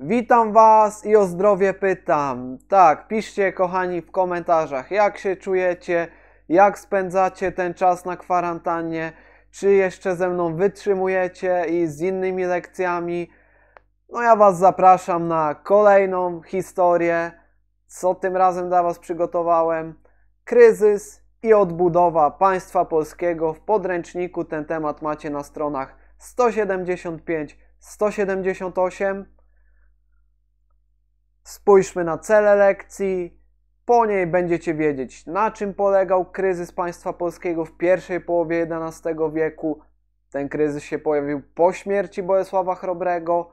Witam Was i o zdrowie pytam. Tak, piszcie kochani w komentarzach, jak się czujecie, jak spędzacie ten czas na kwarantannie, czy jeszcze ze mną wytrzymujecie i z innymi lekcjami. No ja Was zapraszam na kolejną historię, co tym razem dla Was przygotowałem. Kryzys i odbudowa państwa polskiego. W podręczniku ten temat macie na stronach 175, 178 Spójrzmy na cele lekcji. Po niej będziecie wiedzieć, na czym polegał kryzys państwa polskiego w pierwszej połowie XI wieku. Ten kryzys się pojawił po śmierci Bolesława Chrobrego.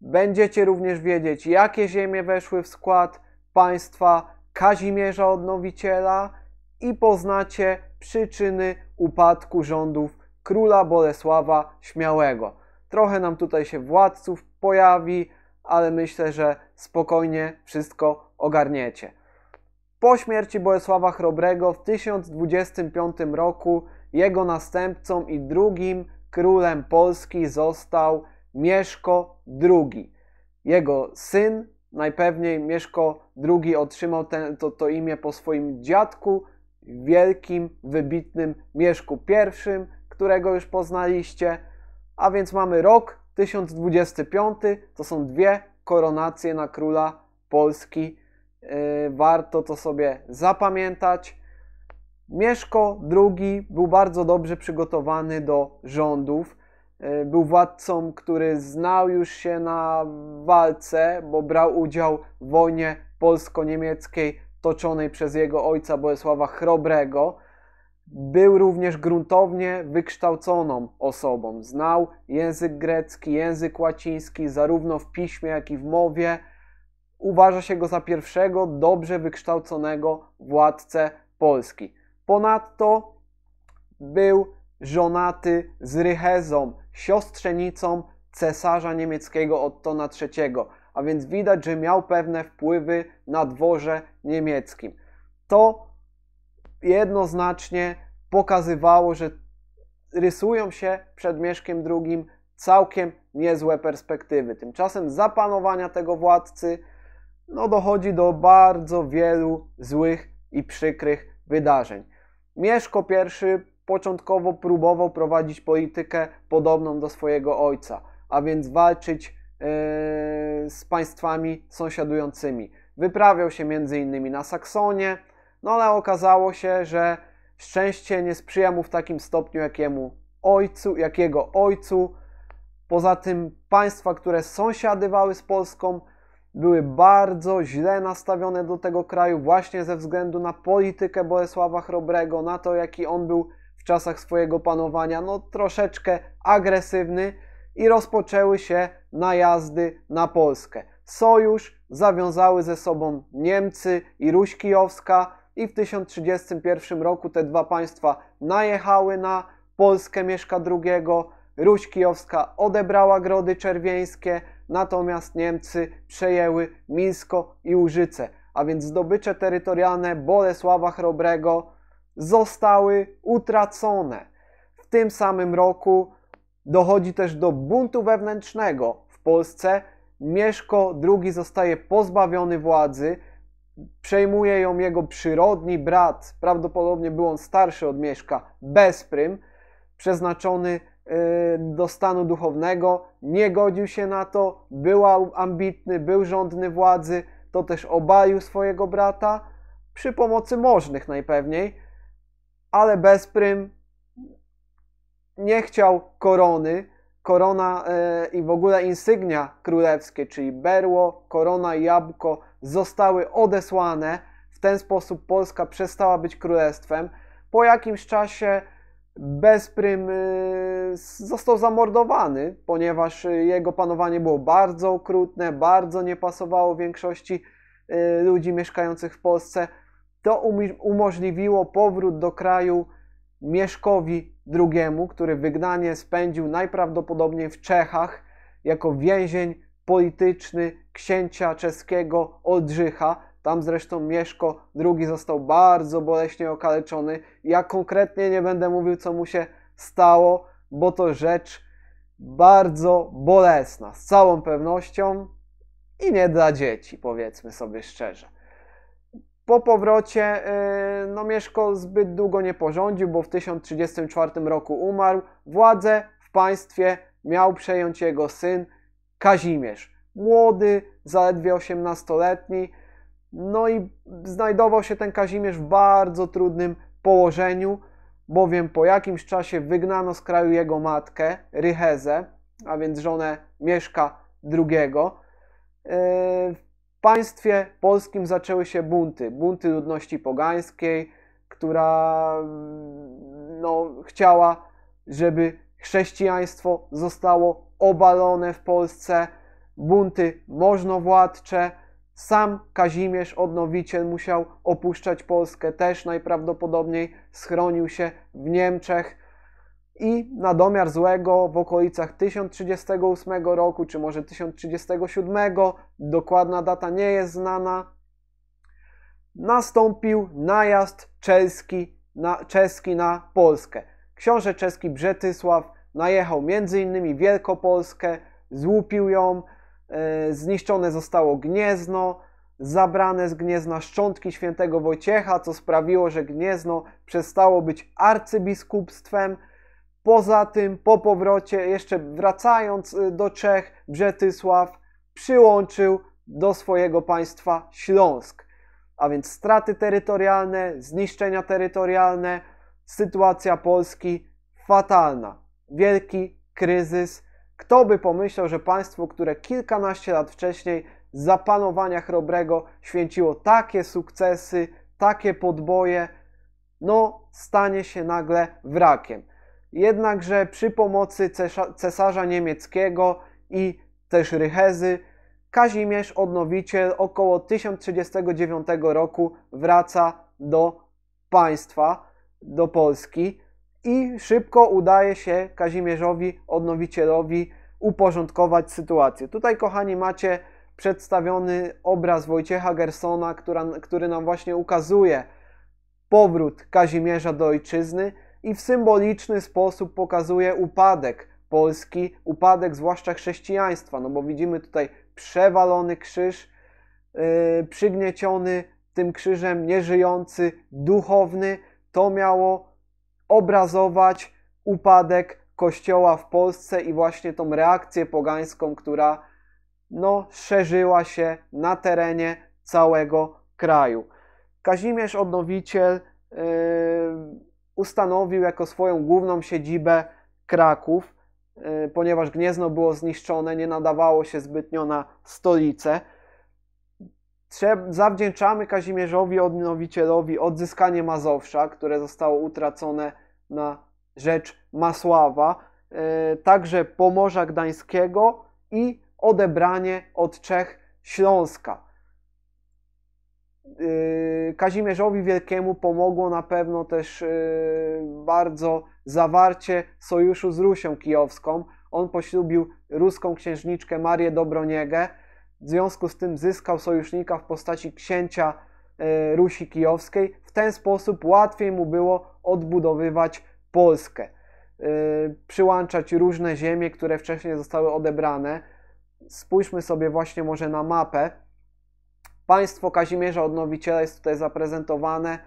Będziecie również wiedzieć, jakie ziemie weszły w skład państwa Kazimierza Odnowiciela i poznacie przyczyny upadku rządów króla Bolesława Śmiałego. Trochę nam tutaj się władców pojawi, ale myślę, że spokojnie wszystko ogarniecie. Po śmierci Bolesława Chrobrego w 1025 roku jego następcą i drugim królem Polski został Mieszko II. Jego syn, najpewniej Mieszko II otrzymał ten, to, to imię po swoim dziadku, wielkim, wybitnym Mieszku I, którego już poznaliście. A więc mamy rok 1025 to są dwie koronacje na króla Polski. E, warto to sobie zapamiętać. Mieszko II był bardzo dobrze przygotowany do rządów. E, był władcą, który znał już się na walce, bo brał udział w wojnie polsko-niemieckiej toczonej przez jego ojca Bolesława Chrobrego. Był również gruntownie wykształconą osobą. Znał język grecki, język łaciński, zarówno w piśmie, jak i w mowie. Uważa się go za pierwszego dobrze wykształconego władcę Polski. Ponadto był żonaty z Rychezą, siostrzenicą cesarza niemieckiego Ottona III, a więc widać, że miał pewne wpływy na dworze niemieckim. To jednoznacznie pokazywało, że rysują się przed Mieszkiem II całkiem niezłe perspektywy. Tymczasem zapanowania tego władcy no, dochodzi do bardzo wielu złych i przykrych wydarzeń. Mieszko I początkowo próbował prowadzić politykę podobną do swojego ojca, a więc walczyć yy, z państwami sąsiadującymi. Wyprawiał się m.in. na Saksonię, no ale okazało się, że szczęście nie sprzyja mu w takim stopniu, jakiemu ojcu, jakiego ojcu. Poza tym państwa, które sąsiadywały z Polską, były bardzo źle nastawione do tego kraju właśnie ze względu na politykę Bolesława Chrobrego, na to jaki on był w czasach swojego panowania, no troszeczkę agresywny i rozpoczęły się najazdy na Polskę. Sojusz zawiązały ze sobą Niemcy i Ruś Kijowska, i w 1031 roku te dwa państwa najechały na Polskę Mieszka II, Ruś Kijowska odebrała Grody Czerwieńskie, natomiast Niemcy przejęły Mińsko i Użyce, a więc zdobycze terytorialne Bolesława Chrobrego zostały utracone. W tym samym roku dochodzi też do buntu wewnętrznego w Polsce. Mieszko II zostaje pozbawiony władzy, Przejmuje ją jego przyrodni brat, prawdopodobnie był on starszy od Mieszka, Bezprym, przeznaczony y, do stanu duchownego, nie godził się na to, był ambitny, był rządny władzy, to też obalił swojego brata, przy pomocy możnych najpewniej, ale Bezprym nie chciał korony, korona e, i w ogóle insygnia królewskie, czyli berło, korona i jabłko zostały odesłane. W ten sposób Polska przestała być królestwem. Po jakimś czasie Bezprym e, został zamordowany, ponieważ jego panowanie było bardzo okrutne, bardzo nie pasowało większości e, ludzi mieszkających w Polsce. To umożliwiło powrót do kraju Mieszkowi Drugiemu, który wygnanie spędził najprawdopodobniej w Czechach jako więzień polityczny księcia czeskiego Odrzycha. Tam zresztą Mieszko II został bardzo boleśnie okaleczony. Ja konkretnie nie będę mówił, co mu się stało, bo to rzecz bardzo bolesna, z całą pewnością i nie dla dzieci, powiedzmy sobie szczerze. Po powrocie y, no Mieszko zbyt długo nie porządził, bo w 1034 roku umarł. Władzę w państwie miał przejąć jego syn Kazimierz. Młody, zaledwie 18-letni. No i znajdował się ten Kazimierz w bardzo trudnym położeniu, bowiem po jakimś czasie wygnano z kraju jego matkę, Rychezę, a więc żonę Mieszka II państwie polskim zaczęły się bunty, bunty ludności pogańskiej, która mm, no, chciała, żeby chrześcijaństwo zostało obalone w Polsce, bunty możnowładcze. Sam Kazimierz Odnowiciel musiał opuszczać Polskę, też najprawdopodobniej schronił się w Niemczech i na domiar złego w okolicach 1038 roku, czy może 1037, dokładna data nie jest znana, nastąpił najazd czeski na, czeski na Polskę. Książę czeski Brzetysław najechał m.in. Wielkopolskę, złupił ją, e, zniszczone zostało Gniezno, zabrane z Gniezna szczątki świętego Wojciecha, co sprawiło, że Gniezno przestało być arcybiskupstwem, Poza tym, po powrocie, jeszcze wracając y, do Czech, Brzetysław przyłączył do swojego państwa Śląsk. A więc straty terytorialne, zniszczenia terytorialne, sytuacja Polski fatalna. Wielki kryzys. Kto by pomyślał, że państwo, które kilkanaście lat wcześniej za panowania Chrobrego święciło takie sukcesy, takie podboje, no stanie się nagle wrakiem. Jednakże przy pomocy cesarza niemieckiego i też Rychezy Kazimierz odnowiciel około 1039 roku wraca do państwa, do Polski i szybko udaje się Kazimierzowi odnowicielowi uporządkować sytuację. Tutaj kochani macie przedstawiony obraz Wojciecha Gersona, która, który nam właśnie ukazuje powrót Kazimierza do ojczyzny, i w symboliczny sposób pokazuje upadek Polski, upadek zwłaszcza chrześcijaństwa, no bo widzimy tutaj przewalony krzyż, yy, przygnieciony tym krzyżem nieżyjący, duchowny. To miało obrazować upadek kościoła w Polsce i właśnie tą reakcję pogańską, która no, szerzyła się na terenie całego kraju. Kazimierz Odnowiciel yy, ustanowił jako swoją główną siedzibę Kraków, y, ponieważ Gniezno było zniszczone, nie nadawało się zbytnio na stolicę. Zawdzięczamy Kazimierzowi Odnowicielowi odzyskanie Mazowsza, które zostało utracone na rzecz Masława, y, także Pomorza Gdańskiego i odebranie od Czech Śląska. Yy, Kazimierzowi Wielkiemu pomogło na pewno też yy, bardzo zawarcie sojuszu z Rusią Kijowską. On poślubił ruską księżniczkę Marię Dobroniegę. W związku z tym zyskał sojusznika w postaci księcia yy, Rusi Kijowskiej. W ten sposób łatwiej mu było odbudowywać Polskę, przyłączać różne ziemie, które wcześniej zostały odebrane. Spójrzmy sobie właśnie może na mapę Państwo Kazimierza Odnowiciela jest tutaj zaprezentowane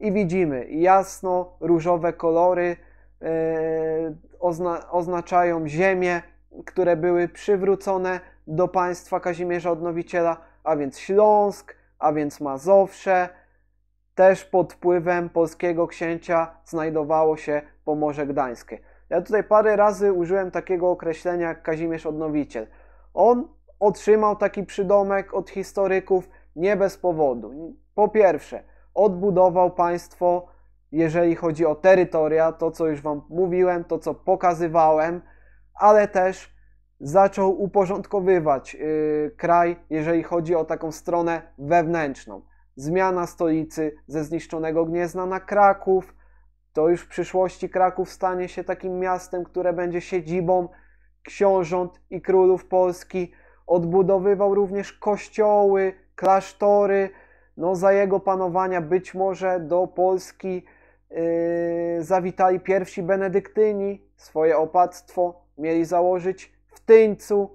i widzimy jasno różowe kolory e, ozna oznaczają ziemie, które były przywrócone do państwa Kazimierza Odnowiciela, a więc Śląsk, a więc Mazowsze. Też pod wpływem polskiego księcia znajdowało się Pomorze Gdańskie. Ja tutaj parę razy użyłem takiego określenia jak Kazimierz Odnowiciel. On otrzymał taki przydomek od historyków, nie bez powodu. Po pierwsze, odbudował państwo, jeżeli chodzi o terytoria, to co już Wam mówiłem, to co pokazywałem, ale też zaczął uporządkowywać yy, kraj, jeżeli chodzi o taką stronę wewnętrzną. Zmiana stolicy ze zniszczonego Gniezna na Kraków, to już w przyszłości Kraków stanie się takim miastem, które będzie siedzibą książąt i królów Polski. Odbudowywał również kościoły, klasztory. No, za jego panowania być może do Polski yy, zawitali pierwsi benedyktyni. Swoje opactwo mieli założyć w Tyńcu.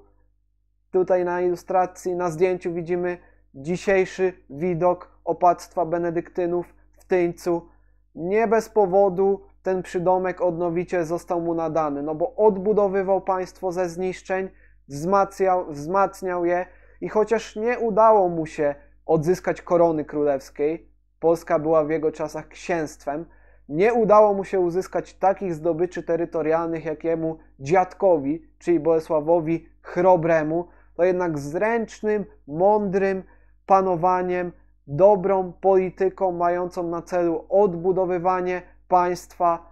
Tutaj na ilustracji, na zdjęciu widzimy dzisiejszy widok opactwa benedyktynów w Tyńcu. Nie bez powodu ten przydomek odnowicie został mu nadany, no bo odbudowywał państwo ze zniszczeń, wzmacniał, wzmacniał je, i chociaż nie udało mu się odzyskać korony królewskiej, Polska była w jego czasach księstwem, nie udało mu się uzyskać takich zdobyczy terytorialnych, jak jemu dziadkowi, czyli Bolesławowi Chrobremu, to jednak zręcznym, mądrym panowaniem, dobrą polityką mającą na celu odbudowywanie państwa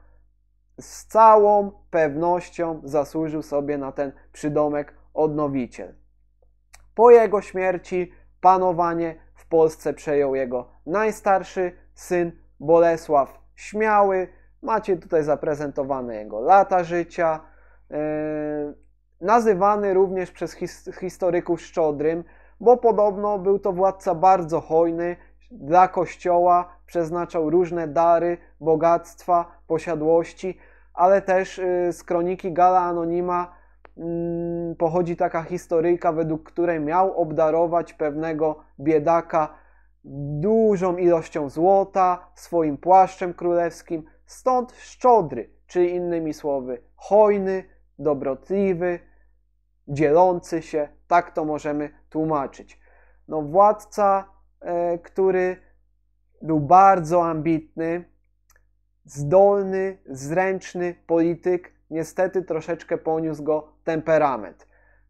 z całą pewnością zasłużył sobie na ten przydomek odnowiciel. Po jego śmierci panowanie w Polsce przejął jego najstarszy syn Bolesław Śmiały. Macie tutaj zaprezentowane jego lata życia. E, nazywany również przez historyków Szczodrym, bo podobno był to władca bardzo hojny, dla kościoła przeznaczał różne dary, bogactwa, posiadłości, ale też e, z kroniki Gala Anonima Mm, pochodzi taka historyjka, według której miał obdarować pewnego biedaka dużą ilością złota, swoim płaszczem królewskim, stąd szczodry, czyli innymi słowy hojny, dobrotliwy, dzielący się, tak to możemy tłumaczyć. No władca, e, który był bardzo ambitny, zdolny, zręczny polityk, niestety troszeczkę poniósł go temperament.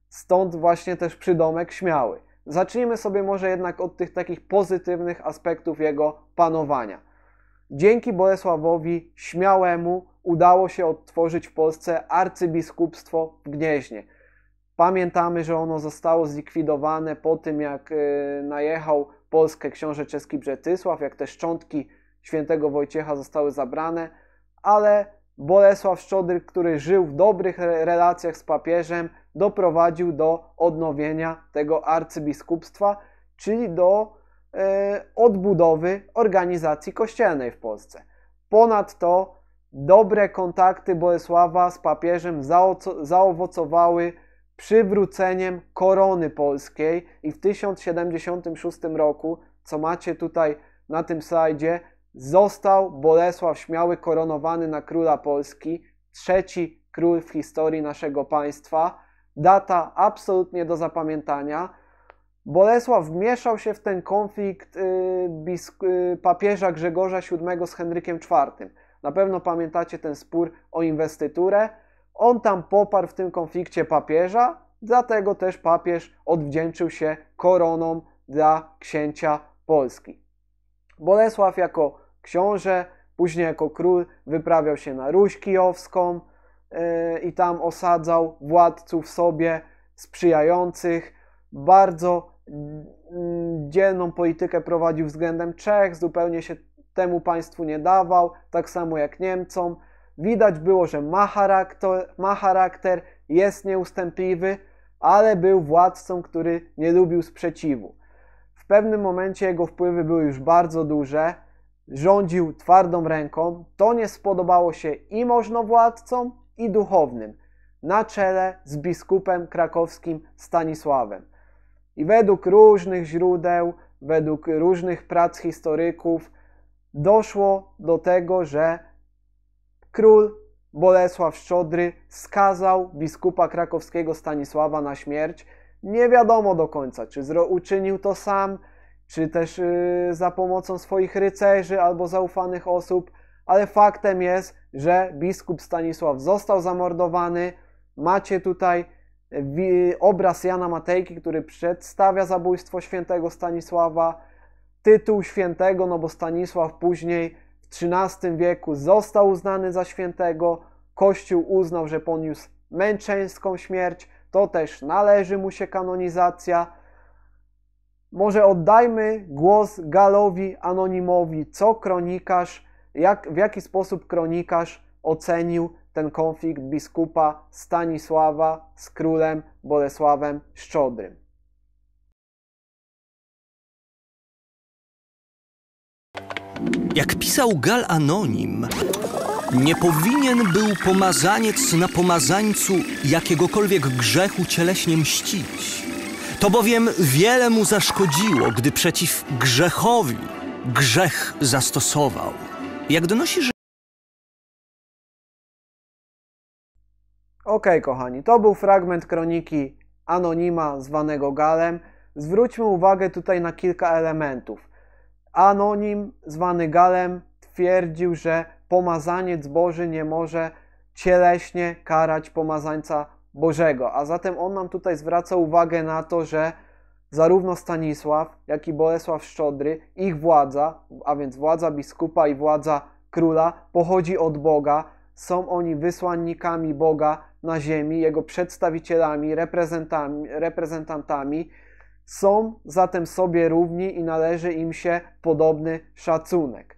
Stąd właśnie też przydomek śmiały. Zacznijmy sobie może jednak od tych takich pozytywnych aspektów jego panowania. Dzięki Bolesławowi Śmiałemu udało się odtworzyć w Polsce arcybiskupstwo w Gnieźnie. Pamiętamy, że ono zostało zlikwidowane po tym, jak y, najechał Polskę książę czeski Brzetysław, jak te szczątki świętego Wojciecha zostały zabrane, ale Bolesław Szczodry, który żył w dobrych relacjach z papieżem, doprowadził do odnowienia tego arcybiskupstwa, czyli do e, odbudowy organizacji kościelnej w Polsce. Ponadto dobre kontakty Bolesława z papieżem zaowocowały przywróceniem korony polskiej i w 1076 roku, co macie tutaj na tym slajdzie, Został Bolesław Śmiały koronowany na króla Polski, trzeci król w historii naszego państwa. Data absolutnie do zapamiętania. Bolesław wmieszał się w ten konflikt y, y, papieża Grzegorza VII z Henrykiem IV. Na pewno pamiętacie ten spór o inwestyturę. On tam poparł w tym konflikcie papieża, dlatego też papież odwdzięczył się koroną dla księcia Polski. Bolesław jako książę, później jako król wyprawiał się na Ruś Kijowską e, i tam osadzał władców sobie sprzyjających. Bardzo mm, mm, dzielną politykę prowadził względem Czech, zupełnie się temu państwu nie dawał, tak samo jak Niemcom. Widać było, że ma charakter, ma charakter jest nieustępliwy, ale był władcą, który nie lubił sprzeciwu. W pewnym momencie jego wpływy były już bardzo duże rządził twardą ręką, to nie spodobało się i możnowładcom, i duchownym, na czele z biskupem krakowskim Stanisławem. I według różnych źródeł, według różnych prac historyków, doszło do tego, że król Bolesław Szczodry skazał biskupa krakowskiego Stanisława na śmierć. Nie wiadomo do końca, czy uczynił to sam, czy też y, za pomocą swoich rycerzy albo zaufanych osób, ale faktem jest, że biskup Stanisław został zamordowany. Macie tutaj obraz Jana Matejki, który przedstawia zabójstwo świętego Stanisława, tytuł świętego, no bo Stanisław później w XIII wieku został uznany za świętego, Kościół uznał, że poniósł męczeńską śmierć, to też należy mu się kanonizacja, może oddajmy głos Galowi Anonimowi, co kronikarz, jak, w jaki sposób kronikarz ocenił ten konflikt biskupa Stanisława z królem Bolesławem Szczodrym. Jak pisał Gal Anonim, nie powinien był pomazaniec na pomazańcu jakiegokolwiek grzechu cieleśnie mścić to bowiem wiele mu zaszkodziło, gdy przeciw grzechowi grzech zastosował. Jak donosi, że. Okej, okay, kochani, to był fragment kroniki Anonima zwanego Galem. Zwróćmy uwagę tutaj na kilka elementów. Anonim zwany Galem twierdził, że pomazaniec Boży nie może cieleśnie karać pomazańca Bożego. A zatem on nam tutaj zwraca uwagę na to, że zarówno Stanisław, jak i Bolesław Szczodry, ich władza, a więc władza biskupa i władza króla, pochodzi od Boga. Są oni wysłannikami Boga na ziemi, jego przedstawicielami, reprezentami, reprezentantami. Są zatem sobie równi i należy im się podobny szacunek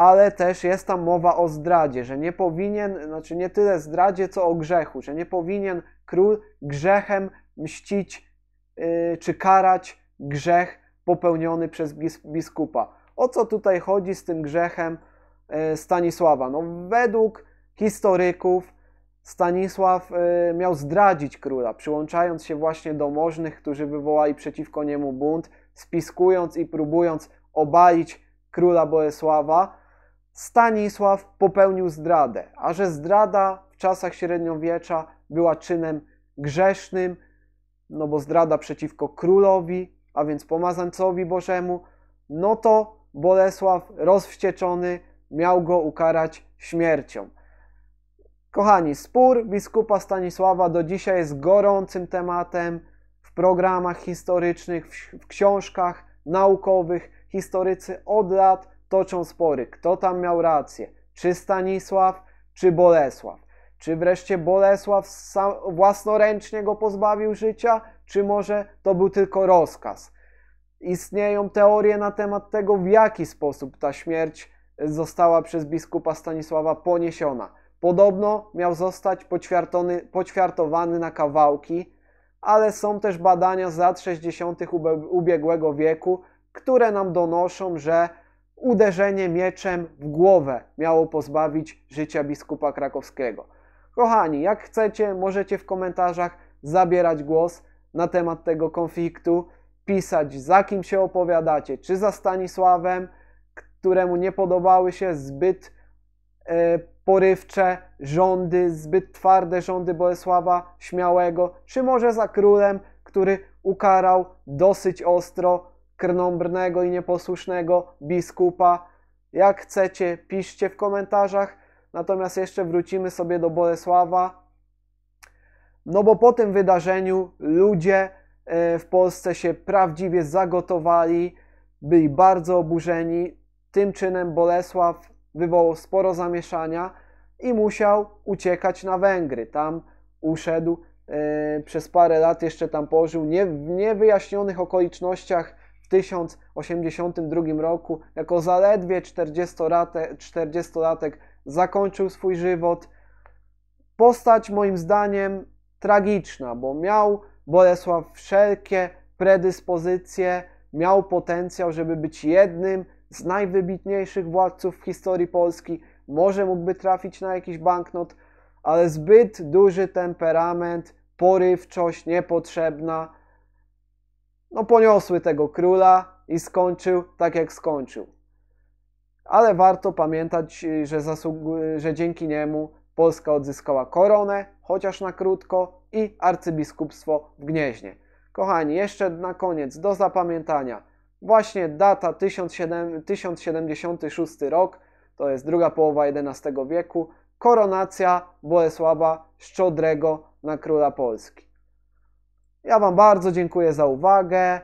ale też jest tam mowa o zdradzie, że nie powinien, znaczy nie tyle zdradzie, co o grzechu, że nie powinien król grzechem mścić yy, czy karać grzech popełniony przez biskupa. O co tutaj chodzi z tym grzechem yy, Stanisława? No, według historyków Stanisław yy, miał zdradzić króla, przyłączając się właśnie do możnych, którzy wywołali przeciwko niemu bunt, spiskując i próbując obalić króla Bolesława, Stanisław popełnił zdradę, a że zdrada w czasach średniowiecza była czynem grzesznym, no bo zdrada przeciwko królowi, a więc pomazancowi Bożemu, no to Bolesław rozwścieczony miał go ukarać śmiercią. Kochani, spór biskupa Stanisława do dzisiaj jest gorącym tematem w programach historycznych, w, w książkach naukowych. Historycy od lat toczą spory, kto tam miał rację, czy Stanisław, czy Bolesław. Czy wreszcie Bolesław sam, własnoręcznie go pozbawił życia, czy może to był tylko rozkaz? Istnieją teorie na temat tego, w jaki sposób ta śmierć została przez biskupa Stanisława poniesiona. Podobno miał zostać poćwiartowany na kawałki, ale są też badania z lat 60. ubiegłego wieku, które nam donoszą, że uderzenie mieczem w głowę miało pozbawić życia biskupa krakowskiego. Kochani, jak chcecie, możecie w komentarzach zabierać głos na temat tego konfliktu, pisać za kim się opowiadacie, czy za Stanisławem, któremu nie podobały się zbyt e, porywcze rządy, zbyt twarde rządy Bolesława Śmiałego, czy może za królem, który ukarał dosyć ostro krnąbrnego i nieposłusznego biskupa. Jak chcecie, piszcie w komentarzach. Natomiast jeszcze wrócimy sobie do Bolesława. No bo po tym wydarzeniu ludzie e, w Polsce się prawdziwie zagotowali, byli bardzo oburzeni. Tym czynem Bolesław wywołał sporo zamieszania i musiał uciekać na Węgry. Tam uszedł, e, przez parę lat jeszcze tam pożył, nie, w niewyjaśnionych okolicznościach 1082 roku jako zaledwie 40-latek 40 zakończył swój żywot. Postać moim zdaniem tragiczna, bo miał Bolesław wszelkie predyspozycje, miał potencjał, żeby być jednym z najwybitniejszych władców w historii Polski. Może mógłby trafić na jakiś banknot, ale zbyt duży temperament, porywczość niepotrzebna no poniosły tego króla i skończył tak jak skończył. Ale warto pamiętać, y, że, że dzięki niemu Polska odzyskała koronę, chociaż na krótko, i arcybiskupstwo w Gnieźnie. Kochani, jeszcze na koniec do zapamiętania. Właśnie data 1076 rok, to jest druga połowa XI wieku, koronacja Bolesława Szczodrego na króla Polski. Ja Wam bardzo dziękuję za uwagę.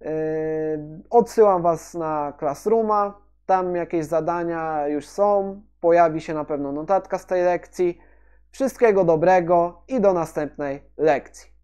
Yy, odsyłam Was na Classrooma. Tam jakieś zadania już są. Pojawi się na pewno notatka z tej lekcji. Wszystkiego dobrego i do następnej lekcji.